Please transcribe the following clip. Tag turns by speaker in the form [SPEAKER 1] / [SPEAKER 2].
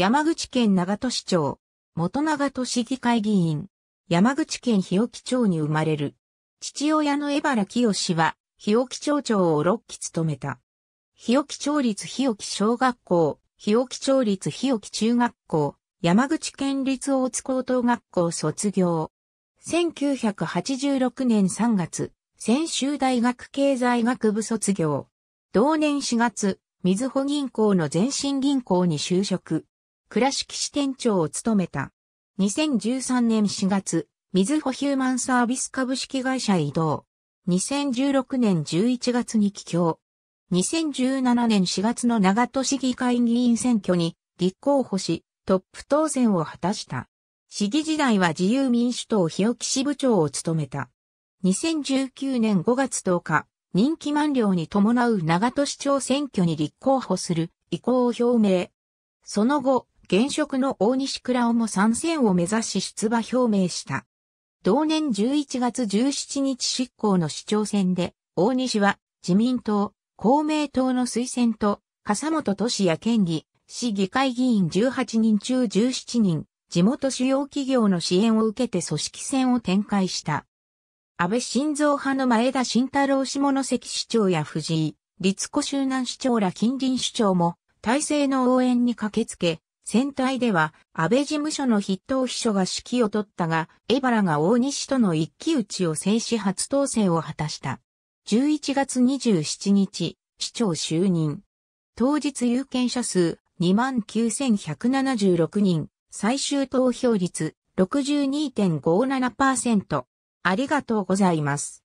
[SPEAKER 1] 山口県長戸市長、元長戸市議会議員、山口県日置町に生まれる。父親の江原清は、日置町長を6期務めた。日置町立日置小学校、日置町立日置中学校、山口県立大津高等学校卒業。1986年3月、専修大学経済学部卒業。同年4月、水穂銀行の前身銀行に就職。倉敷支店長を務めた。2013年4月、水ずヒューマンサービス株式会社へ移動。2016年11月に帰郷。2017年4月の長門市議会議員選挙に立候補し、トップ当選を果たした。市議時代は自由民主党日置支部長を務めた。2019年5月10日、任期満了に伴う長門市長選挙に立候補する意向を表明。その後、現職の大西倉尾も参戦を目指し出馬表明した。同年11月17日執行の市長選で、大西は自民党、公明党の推薦と、笠本俊也県議、市議会議員18人中17人、地元主要企業の支援を受けて組織戦を展開した。安倍晋三派の前田慎太郎下関市長や藤井、立子周南市長ら近隣市長も、体制の応援に駆けつけ、戦隊では、安倍事務所の筆頭秘書が指揮を取ったが、江原が大西との一騎打ちを制止初当選を果たした。11月27日、市長就任。当日有権者数29,176人、最終投票率62.57%。ありがとうございます。